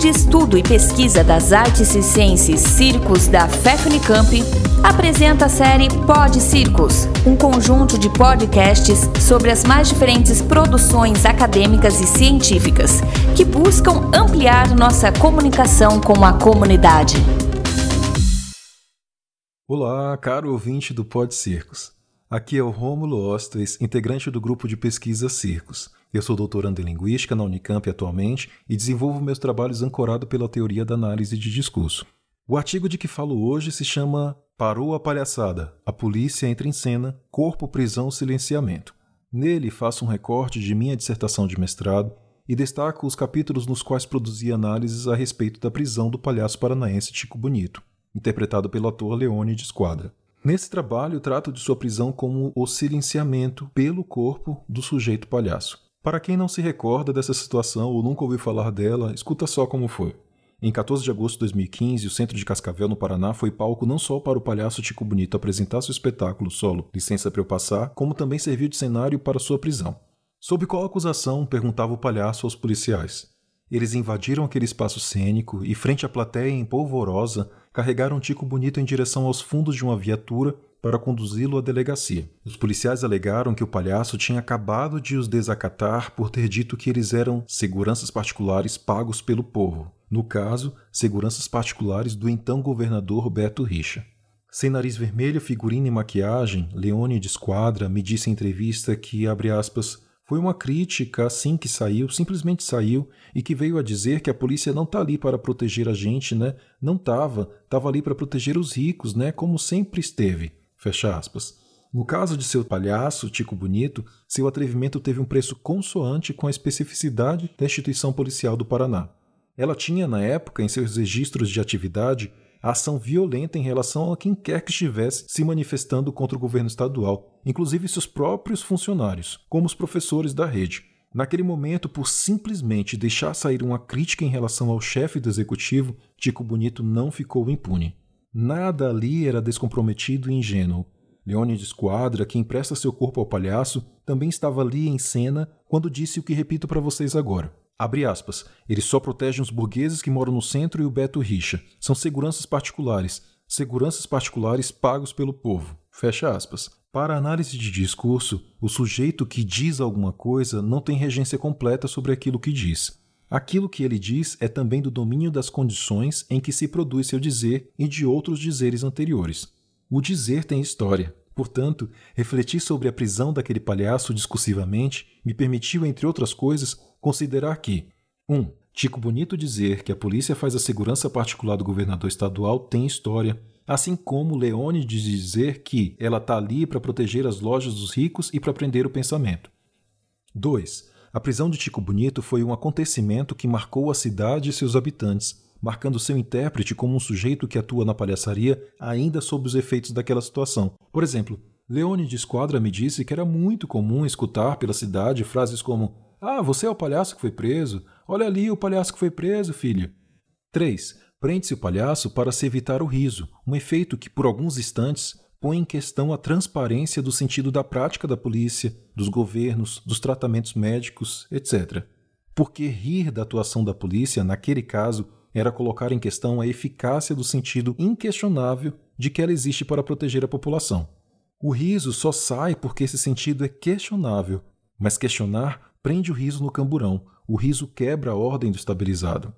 de Estudo e Pesquisa das Artes e Ciências Circos da FEFUNICAMP, apresenta a série Pod Circos, um conjunto de podcasts sobre as mais diferentes produções acadêmicas e científicas que buscam ampliar nossa comunicação com a comunidade. Olá, caro ouvinte do Pod Circos. Aqui é o Rômulo Ostres, integrante do grupo de pesquisa Circos. Eu sou doutorando em Linguística na Unicamp atualmente e desenvolvo meus trabalhos ancorado pela teoria da análise de discurso. O artigo de que falo hoje se chama Parou a Palhaçada: A Polícia Entra em Cena, Corpo, Prisão, Silenciamento. Nele faço um recorte de minha dissertação de mestrado e destaco os capítulos nos quais produzi análises a respeito da prisão do palhaço paranaense Chico Bonito, interpretado pelo ator de Esquadra. Nesse trabalho, trato de sua prisão como o silenciamento pelo corpo do sujeito palhaço. Para quem não se recorda dessa situação ou nunca ouviu falar dela, escuta só como foi. Em 14 de agosto de 2015, o Centro de Cascavel, no Paraná, foi palco não só para o palhaço Tico Bonito apresentar seu espetáculo solo Licença para eu passar, como também serviu de cenário para sua prisão. Sob qual acusação? perguntava o palhaço aos policiais. Eles invadiram aquele espaço cênico e, frente à plateia em polvorosa, carregaram Tico Bonito em direção aos fundos de uma viatura para conduzi-lo à delegacia. Os policiais alegaram que o palhaço tinha acabado de os desacatar por ter dito que eles eram seguranças particulares pagos pelo povo. No caso, seguranças particulares do então governador Beto Richa. Sem nariz vermelho, figurino e maquiagem, Leone de Esquadra me disse em entrevista que, abre aspas, foi uma crítica assim que saiu, simplesmente saiu, e que veio a dizer que a polícia não está ali para proteger a gente, né? Não tava, tava ali para proteger os ricos, né? Como sempre esteve. Fecha aspas. No caso de seu palhaço, Tico Bonito, seu atrevimento teve um preço consoante com a especificidade da instituição policial do Paraná. Ela tinha, na época, em seus registros de atividade, a ação violenta em relação a quem quer que estivesse se manifestando contra o governo estadual, inclusive seus próprios funcionários, como os professores da rede. Naquele momento, por simplesmente deixar sair uma crítica em relação ao chefe do executivo, Tico Bonito não ficou impune. Nada ali era descomprometido e ingênuo. de Quadra, que empresta seu corpo ao palhaço, também estava ali em cena quando disse o que repito para vocês agora. Abre aspas. Ele só protege os burgueses que moram no centro e o Beto Richa. São seguranças particulares. Seguranças particulares pagos pelo povo. Fecha aspas. Para análise de discurso, o sujeito que diz alguma coisa não tem regência completa sobre aquilo que diz. Aquilo que ele diz é também do domínio das condições em que se produz seu dizer e de outros dizeres anteriores. O dizer tem história. Portanto, refletir sobre a prisão daquele palhaço discursivamente me permitiu, entre outras coisas, considerar que 1. Um, Tico Bonito dizer que a polícia faz a segurança particular do governador estadual tem história, assim como Leone dizer que ela está ali para proteger as lojas dos ricos e para prender o pensamento. 2. A prisão de Tico Bonito foi um acontecimento que marcou a cidade e seus habitantes, marcando seu intérprete como um sujeito que atua na palhaçaria ainda sob os efeitos daquela situação. Por exemplo, Leone de Esquadra me disse que era muito comum escutar pela cidade frases como: Ah, você é o palhaço que foi preso? Olha ali o palhaço que foi preso, filho. 3. Prende-se o palhaço para se evitar o riso, um efeito que, por alguns instantes, põe em questão a transparência do sentido da prática da polícia, dos governos, dos tratamentos médicos, etc. Porque rir da atuação da polícia, naquele caso, era colocar em questão a eficácia do sentido inquestionável de que ela existe para proteger a população. O riso só sai porque esse sentido é questionável, mas questionar prende o riso no camburão, o riso quebra a ordem do estabilizado.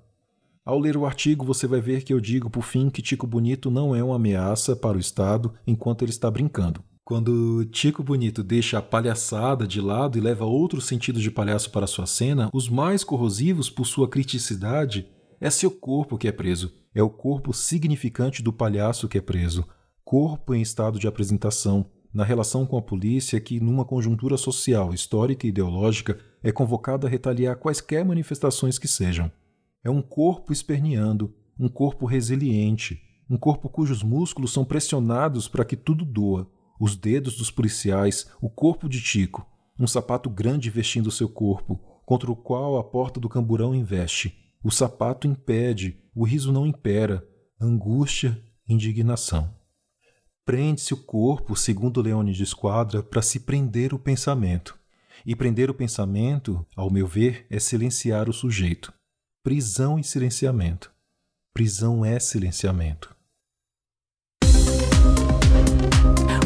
Ao ler o artigo, você vai ver que eu digo, por fim, que Tico Bonito não é uma ameaça para o Estado enquanto ele está brincando. Quando Tico Bonito deixa a palhaçada de lado e leva outro sentido de palhaço para sua cena, os mais corrosivos, por sua criticidade, é seu corpo que é preso. É o corpo significante do palhaço que é preso. Corpo em estado de apresentação, na relação com a polícia que, numa conjuntura social, histórica e ideológica, é convocada a retaliar quaisquer manifestações que sejam. É um corpo esperneando, um corpo resiliente, um corpo cujos músculos são pressionados para que tudo doa. Os dedos dos policiais, o corpo de Tico, um sapato grande vestindo seu corpo, contra o qual a porta do camburão investe. O sapato impede, o riso não impera, angústia, indignação. Prende-se o corpo, segundo de Esquadra, para se prender o pensamento. E prender o pensamento, ao meu ver, é silenciar o sujeito prisão e silenciamento. Prisão é silenciamento.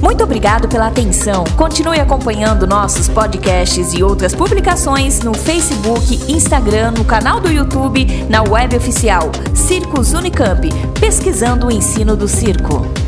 Muito obrigado pela atenção. Continue acompanhando nossos podcasts e outras publicações no Facebook, Instagram, no canal do YouTube, na web oficial Circos Unicamp, pesquisando o ensino do circo.